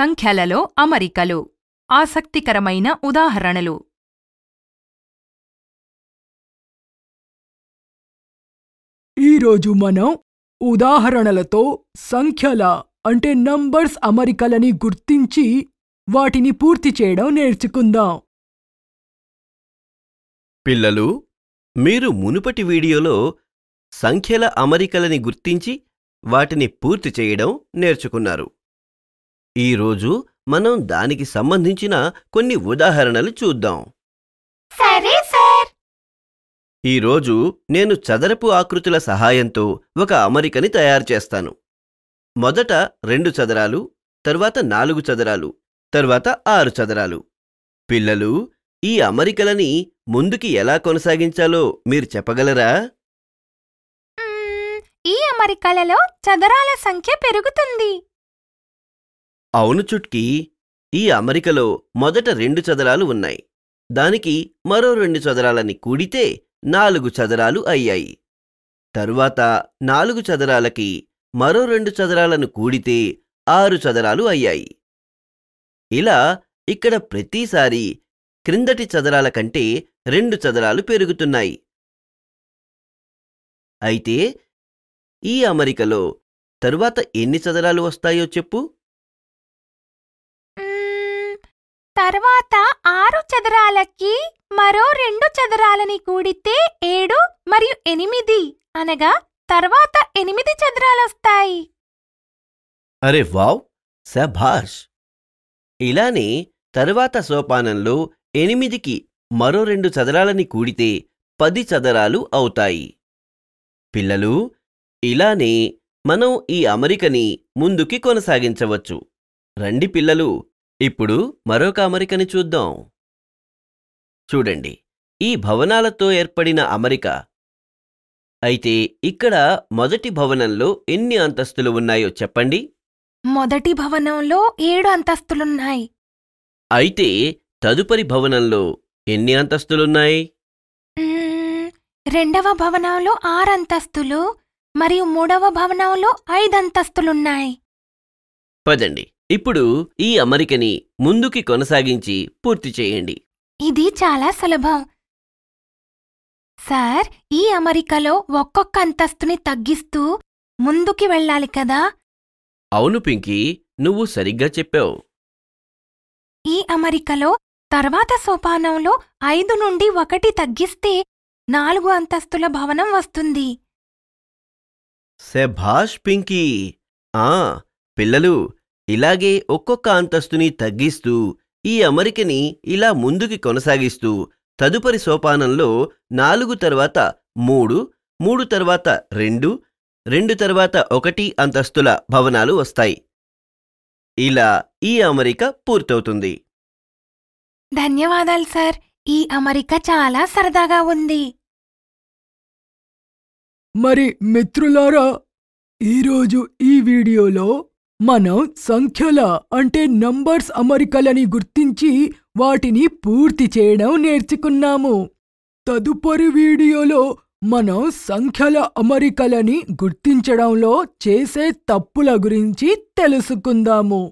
సంఖ్యలలో అమరికలు ఆసక్తికరమైన ఉదాహరణలు ఈరోజు మనం ఉదాహరణలతో సంఖ్యల అంటే నంబర్స్ అమరికలని గుర్తించి వాటిని పూర్తి చేయడం నేర్చుకుందాం పిల్లలు మీరు మునుపటి వీడియోలో సంఖ్యల అమరికలని గుర్తించి వాటిని పూర్తి చేయడం నేర్చుకున్నారు ఈరోజు మనం దానికి సంబంధించిన కొన్ని ఉదాహరణలు చూద్దాం సరే సార్ ఈరోజు నేను చదరపు ఆకృతుల సహాయంతో ఒక అమరికని తయారు చేస్తాను మొదట రెండు చదరాలు తర్వాత నాలుగు చదరాలు తర్వాత ఆరు చదరాలు పిల్లలు ఈ అమరికలని ముందుకి ఎలా కొనసాగించాలో మీరు చెప్పగలరా ఈ అమరికలలో చదరాల సంఖ్య పెరుగుతుంది అవును చుట్కీ ఈ అమరికలో మొదట రెండు చదరాలు ఉన్నాయి దానికి మరో రెండు చదరాలని కూడితే నాలుగు చదరాలు అయ్యాయి తరువాత నాలుగు చదరాలకి మరో రెండు చదరాలను కూడితే ఆరు చదరాలు అయ్యాయి ఇలా ఇక్కడ ప్రతిసారి క్రిందటి చదరాల కంటే రెండు చదరాలు పెరుగుతున్నాయి అయితే ఈ అమరికలో తరువాత ఎన్ని చదరాలు వస్తాయో చెప్పు తర్వాత ఆరు చదరాలకి మరో రెండు చదరాలని కూడితే ఏడు మరియు ఎనిమిది అనగా తర్వాత ఎనిమిది చదరాలొస్తాయి అరే వావ్ సభాష్ ఇలానే తరువాత సోపానంలో ఎనిమిదికి మరో రెండు చదరాలని కూడితే పది చదరాలు అవుతాయి పిల్లలు ఇలానే మనం ఈ అమరికని ముందుకి కొనసాగించవచ్చు రండి పిల్లలు ఇప్పుడు మరొక అమరికని చూద్దాం చూడండి ఈ భవనాలతో ఏర్పడిన అమరిక అయితే ఇక్కడ మొదటి భవనంలో ఎన్ని అంతస్తులు ఉన్నాయో చెప్పండి మొదటి భవనంలో ఏడు అంతస్తులున్నాయి అయితే తదుపరి భవనంలో ఎన్ని అంతస్తులున్నాయి రెండవ భవనంలో ఆరంతస్తులు మరియు మూడవ భవనంలో ఐదంతస్తులున్నాయి పదండి ఇప్పుడు ఈ అమరికని ముందుకి కొనసాగించి పూర్తి చేయండి ఇది చాలా సులభం సార్ ఈ అమరికలో ఒక్కొక్క అంతస్తుని తగ్గిస్తూ ముందుకి వెళ్ళాలి కదా అవును పింకీ నువ్వు సరిగ్గా చెప్పావు ఈ అమరికలో తర్వాత సోపానంలో ఐదు నుండి ఒకటి తగ్గిస్తే నాలుగు అంతస్తుల భవనం వస్తుంది శభాష్ పింకీ ఆ పిల్లలు ఇలాగే ఒక్కొక్క అంతస్తుని తగ్గిస్తూ ఈ అమరికని ఇలా ముందుకి కొనసాగిస్తూ తదుపరి సోపానంలో నాలుగు తర్వాత మూడు మూడు తర్వాత రెండు రెండు తర్వాత ఒకటి అంతస్తుల భవనాలు వస్తాయి ఇలా ఈ అమరిక పూర్తవుతుంది ధన్యవాదాలు సార్ ఈ అమరిక చాలా సరదాగా ఉంది మరి మిత్రులారా ఈరోజు ఈ వీడియోలో మనం సంఖ్యల అంటే నంబర్స్ అమరికలని గుర్తించి వాటిని పూర్తి చేయడం నేర్చుకున్నాము తదుపరి వీడియోలో మనం సంఖ్యల అమరికలని గుర్తించడంలో చేసే తప్పుల గురించి తెలుసుకుందాము